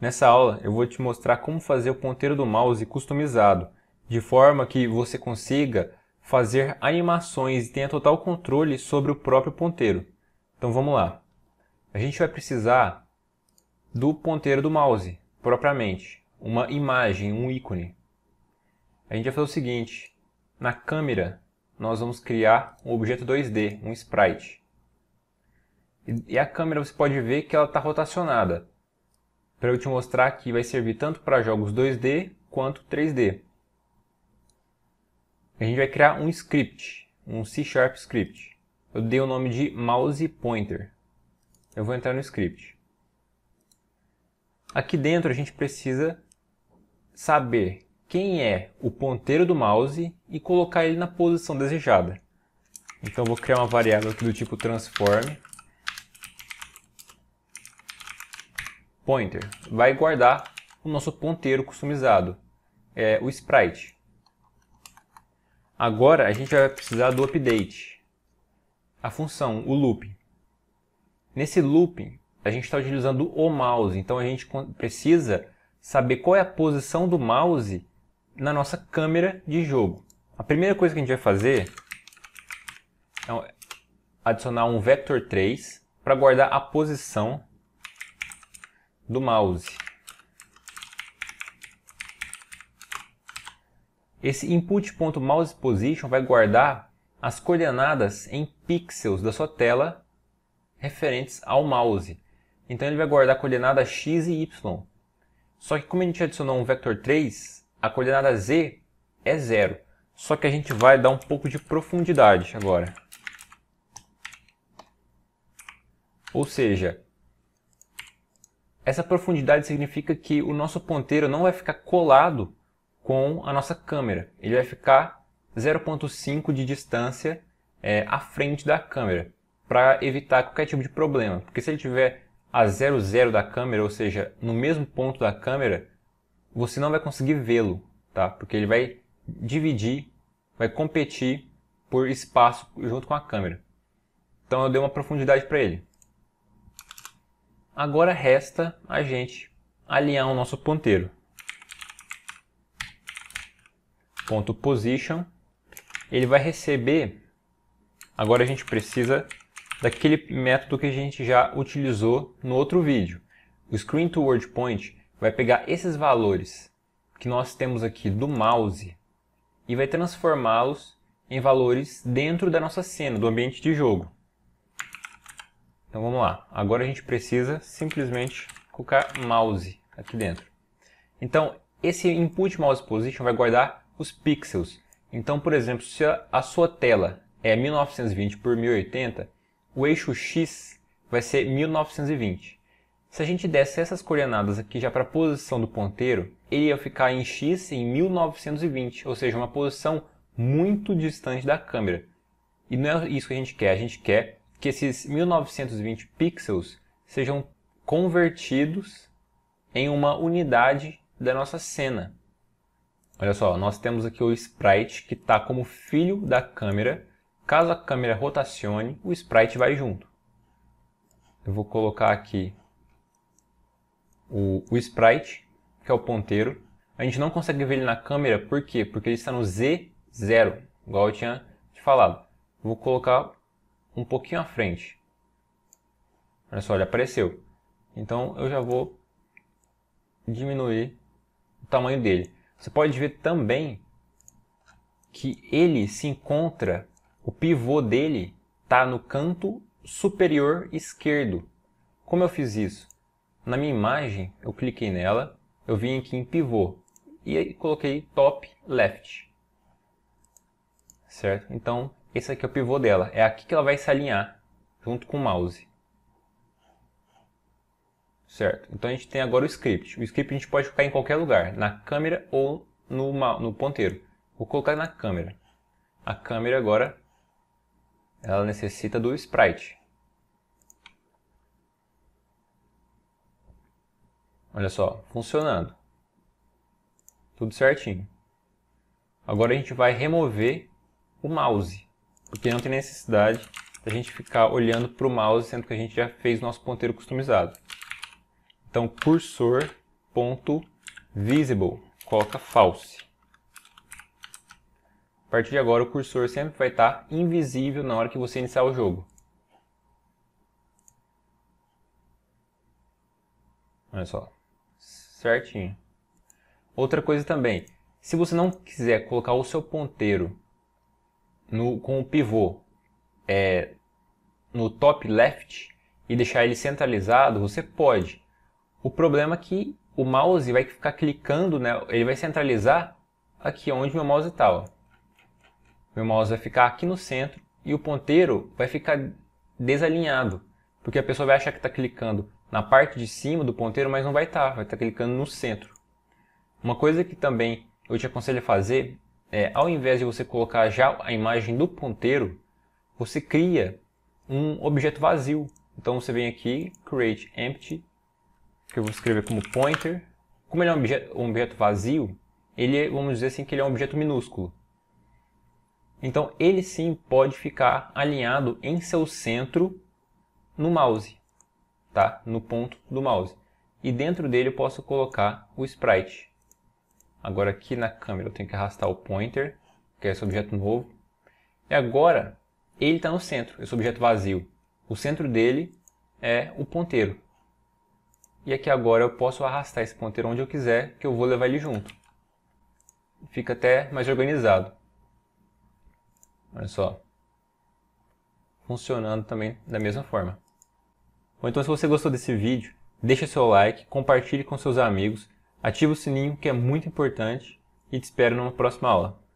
Nessa aula eu vou te mostrar como fazer o ponteiro do mouse customizado, de forma que você consiga fazer animações e tenha total controle sobre o próprio ponteiro. Então vamos lá. A gente vai precisar do ponteiro do mouse, propriamente, uma imagem, um ícone. A gente vai fazer o seguinte, na câmera nós vamos criar um objeto 2D, um sprite. E a câmera você pode ver que ela está rotacionada para eu te mostrar que vai servir tanto para jogos 2D quanto 3D. A gente vai criar um script, um C Sharp script. Eu dei o nome de mouse pointer. Eu vou entrar no script. Aqui dentro a gente precisa saber quem é o ponteiro do mouse e colocar ele na posição desejada. Então eu vou criar uma variável aqui do tipo transform pointer vai guardar o nosso ponteiro customizado, é, o sprite. Agora a gente vai precisar do update, a função, o loop. Nesse loop a gente está utilizando o mouse, então a gente precisa saber qual é a posição do mouse na nossa câmera de jogo. A primeira coisa que a gente vai fazer é adicionar um vector 3 para guardar a posição do mouse. Esse input.mousePosition vai guardar as coordenadas em pixels da sua tela referentes ao mouse. Então ele vai guardar a coordenada x e y. Só que como a gente adicionou um vector 3, a coordenada z é zero. Só que a gente vai dar um pouco de profundidade agora. Ou seja, essa profundidade significa que o nosso ponteiro não vai ficar colado com a nossa câmera. Ele vai ficar 0.5 de distância é, à frente da câmera, para evitar qualquer tipo de problema. Porque se ele tiver a 00 da câmera, ou seja, no mesmo ponto da câmera, você não vai conseguir vê-lo, tá? Porque ele vai dividir, vai competir por espaço junto com a câmera. Então eu dei uma profundidade para ele. Agora resta a gente alinhar o nosso ponteiro. Ponto position. Ele vai receber... Agora a gente precisa daquele método que a gente já utilizou no outro vídeo. O screen to word point vai pegar esses valores que nós temos aqui do mouse e vai transformá-los em valores dentro da nossa cena, do ambiente de jogo. Então vamos lá. Agora a gente precisa simplesmente colocar mouse aqui dentro. Então esse input mouse position vai guardar os pixels. Então, por exemplo, se a sua tela é 1920 por 1080, o eixo X vai ser 1920. Se a gente desse essas coordenadas aqui já para a posição do ponteiro, ele ia ficar em X em 1920, ou seja, uma posição muito distante da câmera. E não é isso que a gente quer, a gente quer que esses 1920 pixels sejam convertidos em uma unidade da nossa cena. Olha só, nós temos aqui o sprite que está como filho da câmera. Caso a câmera rotacione, o sprite vai junto. Eu vou colocar aqui o, o sprite, que é o ponteiro. A gente não consegue ver ele na câmera, por quê? Porque ele está no Z0, igual eu tinha te falado. Vou colocar um pouquinho à frente. Olha só, ele apareceu. Então eu já vou diminuir o tamanho dele. Você pode ver também que ele se encontra, o pivô dele está no canto superior esquerdo. Como eu fiz isso? Na minha imagem, eu cliquei nela, eu vim aqui em pivô e coloquei top left. Certo? Então, esse aqui é o pivô dela. É aqui que ela vai se alinhar, junto com o mouse. Certo? Então a gente tem agora o script. O script a gente pode colocar em qualquer lugar, na câmera ou no, no ponteiro. Vou colocar na câmera. A câmera agora, ela necessita do sprite. Olha só, funcionando. Tudo certinho. Agora a gente vai remover o mouse porque não tem necessidade da gente ficar olhando para o mouse, sendo que a gente já fez nosso ponteiro customizado. Então, cursor ponto visible, coloca false. A partir de agora, o cursor sempre vai estar invisível na hora que você iniciar o jogo. Olha só, certinho. Outra coisa também, se você não quiser colocar o seu ponteiro no, com o pivô é, no top left e deixar ele centralizado, você pode. O problema é que o mouse vai ficar clicando, né? ele vai centralizar aqui onde meu mouse está. Meu mouse vai ficar aqui no centro e o ponteiro vai ficar desalinhado, porque a pessoa vai achar que está clicando na parte de cima do ponteiro, mas não vai estar, tá, vai estar tá clicando no centro. Uma coisa que também eu te aconselho a fazer é, ao invés de você colocar já a imagem do ponteiro, você cria um objeto vazio. Então você vem aqui, create empty, que eu vou escrever como pointer. Como ele é um objeto, um objeto vazio, ele é, vamos dizer assim que ele é um objeto minúsculo. Então ele sim pode ficar alinhado em seu centro no mouse, tá? No ponto do mouse. E dentro dele eu posso colocar o sprite. Agora aqui na câmera eu tenho que arrastar o pointer, que é esse objeto novo. E agora ele está no centro, esse objeto vazio. O centro dele é o ponteiro. E aqui agora eu posso arrastar esse ponteiro onde eu quiser, que eu vou levar ele junto. Fica até mais organizado. Olha só. Funcionando também da mesma forma. Bom, então se você gostou desse vídeo, deixe seu like, compartilhe com seus amigos ativa o sininho que é muito importante e te espero numa próxima aula.